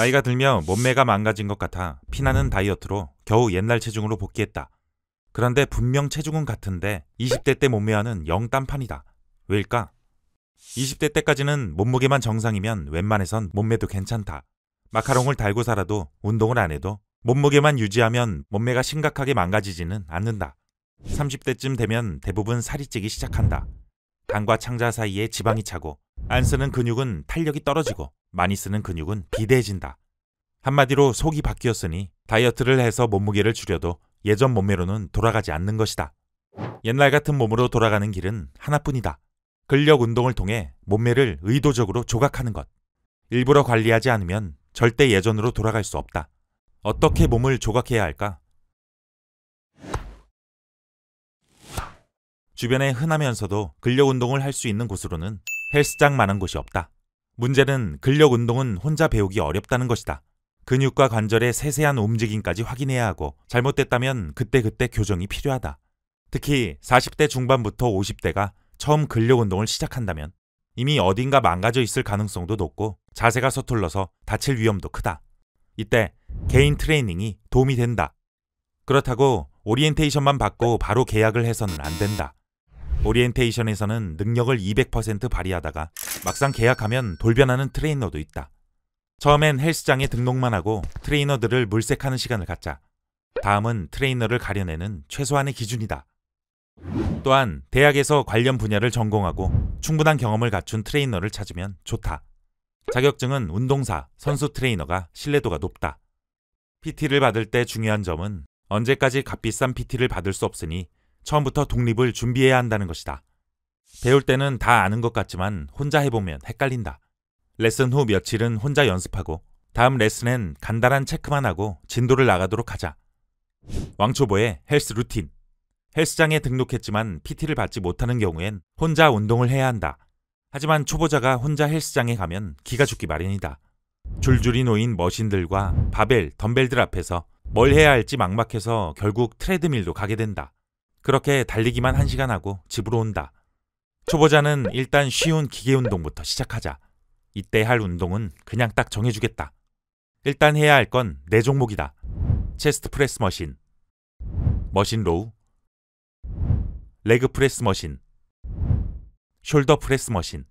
나이가 들며 몸매가 망가진 것 같아 피나는 다이어트로 겨우 옛날 체중으로 복귀했다. 그런데 분명 체중은 같은데 20대 때 몸매와는 영딴판이다. 왜일까? 20대 때까지는 몸무게만 정상이면 웬만해선 몸매도 괜찮다. 마카롱을 달고 살아도 운동을 안 해도 몸무게만 유지하면 몸매가 심각하게 망가지지는 않는다. 30대쯤 되면 대부분 살이 찌기 시작한다. 당과 창자 사이에 지방이 차고 안 쓰는 근육은 탄력이 떨어지고 많이 쓰는 근육은 비대해진다. 한마디로 속이 바뀌었으니 다이어트를 해서 몸무게를 줄여도 예전 몸매로는 돌아가지 않는 것이다. 옛날 같은 몸으로 돌아가는 길은 하나뿐이다. 근력 운동을 통해 몸매를 의도적으로 조각하는 것. 일부러 관리하지 않으면 절대 예전으로 돌아갈 수 없다. 어떻게 몸을 조각해야 할까? 주변에 흔하면서도 근력 운동을 할 수 있는 곳으로는 헬스장 많은 곳이 없다. 문제는 근력 운동은 혼자 배우기 어렵다는 것이다. 근육과 관절의 세세한 움직임까지 확인해야 하고 잘못됐다면 그때그때 교정이 필요하다. 특히 40대 중반부터 50대가 처음 근력 운동을 시작한다면 이미 어딘가 망가져 있을 가능성도 높고 자세가 서툴러서 다칠 위험도 크다. 이때 개인 트레이닝이 도움이 된다. 그렇다고 오리엔테이션만 받고 바로 계약을 해서는 안 된다. 오리엔테이션에서는 능력을 200% 발휘하다가 막상 계약하면 돌변하는 트레이너도 있다. 처음엔 헬스장에 등록만 하고 트레이너들을 물색하는 시간을 갖자. 다음은 트레이너를 가려내는 최소한의 기준이다. 또한 대학에서 관련 분야를 전공하고 충분한 경험을 갖춘 트레이너를 찾으면 좋다. 자격증은 운동사, 선수 트레이너가 신뢰도가 높다. PT를 받을 때 중요한 점은 언제까지 값비싼 PT를 받을 수 없으니 처음부터 독립을 준비해야 한다는 것이다. 배울 때는 다 아는 것 같지만 혼자 해보면 헷갈린다. 레슨 후 며칠은 혼자 연습하고 다음 레슨엔 간단한 체크만 하고 진도를 나가도록 하자. 왕초보의 헬스 루틴. 헬스장에 등록했지만 PT를 받지 못하는 경우엔 혼자 운동을 해야 한다. 하지만 초보자가 혼자 헬스장에 가면 기가 죽기 마련이다. 줄줄이 놓인 머신들과 바벨, 덤벨들 앞에서 뭘 해야 할지 막막해서 결국 트레드밀도 가게 된다. 그렇게 달리기만 한 시간 하고 집으로 온다. 초보자는 일단 쉬운 기계 운동부터 시작하자. 이때 할 운동은 그냥 딱 정해주겠다. 일단 해야 할 건 네 종목이다. 체스트 프레스 머신, 머신 로우, 레그 프레스 머신, 숄더 프레스 머신.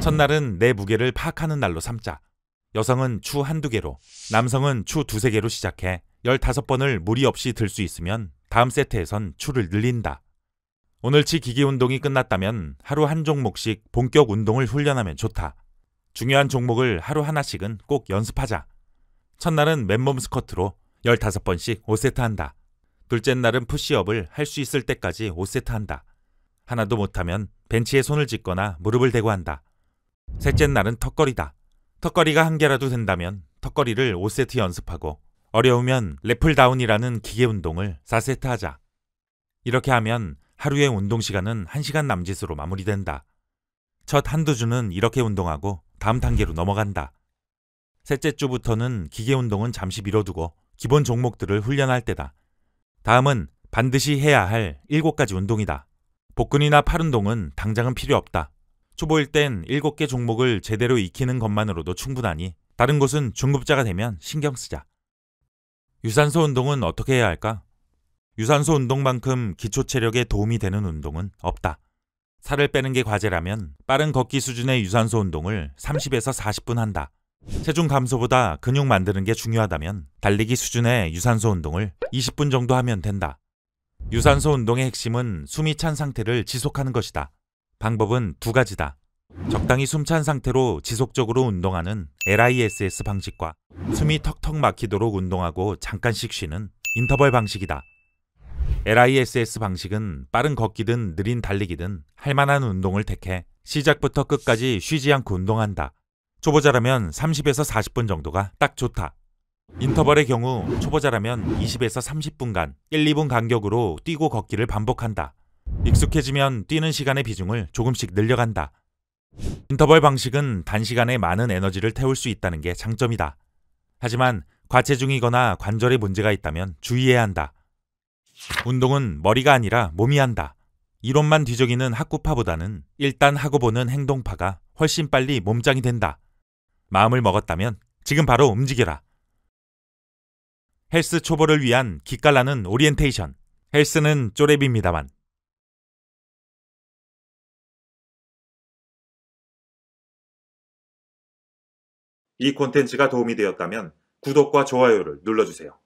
첫날은 내 무게를 파악하는 날로 삼자. 여성은 추 한두 개로, 남성은 추 두세 개로 시작해 15번을 무리 없이 들 수 있으면 다음 세트에선 추를 늘린다. 오늘치 기기 운동이 끝났다면 하루 한 종목씩 본격 운동을 훈련하면 좋다. 중요한 종목을 하루 하나씩은 꼭 연습하자. 첫날은 맨몸 스쿼트로 15번씩 5세트 한다. 둘째 날은 푸시업을 할 수 있을 때까지 5세트 한다. 하나도 못하면 벤치에 손을 짚거나 무릎을 대고 한다. 셋째 날은 턱걸이다. 턱걸이가 한 개라도 된다면 턱걸이를 5세트 연습하고 어려우면 레플다운이라는 기계 운동을 4세트 하자. 이렇게 하면 하루의 운동 시간은 1시간 남짓으로 마무리된다. 첫 한두 주는 이렇게 운동하고 다음 단계로 넘어간다. 셋째 주부터는 기계 운동은 잠시 미뤄두고 기본 종목들을 훈련할 때다. 다음은 반드시 해야 할 7가지 운동이다. 복근이나 팔 운동은 당장은 필요 없다. 초보일 땐 7개 종목을 제대로 익히는 것만으로도 충분하니 다른 곳은 중급자가 되면 신경 쓰자. 유산소 운동은 어떻게 해야 할까? 유산소 운동만큼 기초 체력에 도움이 되는 운동은 없다. 살을 빼는 게 과제라면 빠른 걷기 수준의 유산소 운동을 30에서 40분 한다. 체중 감소보다 근육 만드는 게 중요하다면 달리기 수준의 유산소 운동을 20분 정도 하면 된다. 유산소 운동의 핵심은 숨이 찬 상태를 지속하는 것이다. 방법은 두 가지다. 적당히 숨 찬 상태로 지속적으로 운동하는 LISS 방식과 숨이 턱턱 막히도록 운동하고 잠깐씩 쉬는 인터벌 방식이다. LISS 방식은 빠른 걷기든 느린 달리기든 할 만한 운동을 택해 시작부터 끝까지 쉬지 않고 운동한다. 초보자라면 30에서 40분 정도가 딱 좋다. 인터벌의 경우 초보자라면 20에서 30분간 1, 2분 간격으로 뛰고 걷기를 반복한다. 익숙해지면 뛰는 시간의 비중을 조금씩 늘려간다. 인터벌 방식은 단시간에 많은 에너지를 태울 수 있다는 게 장점이다. 하지만 과체 중이거나 관절에 문제가 있다면 주의해야 한다. 운동은 머리가 아니라 몸이 한다. 이론만 뒤적이는 학구파보다는 일단 하고 보는 행동파가 훨씬 빨리 몸짱이 된다. 마음을 먹었다면 지금 바로 움직여라. 헬스 초보를 위한 기깔나는 오리엔테이션. 헬스는 쪼렙입니다만 이 콘텐츠가 도움이 되었다면 구독과 좋아요를 눌러주세요.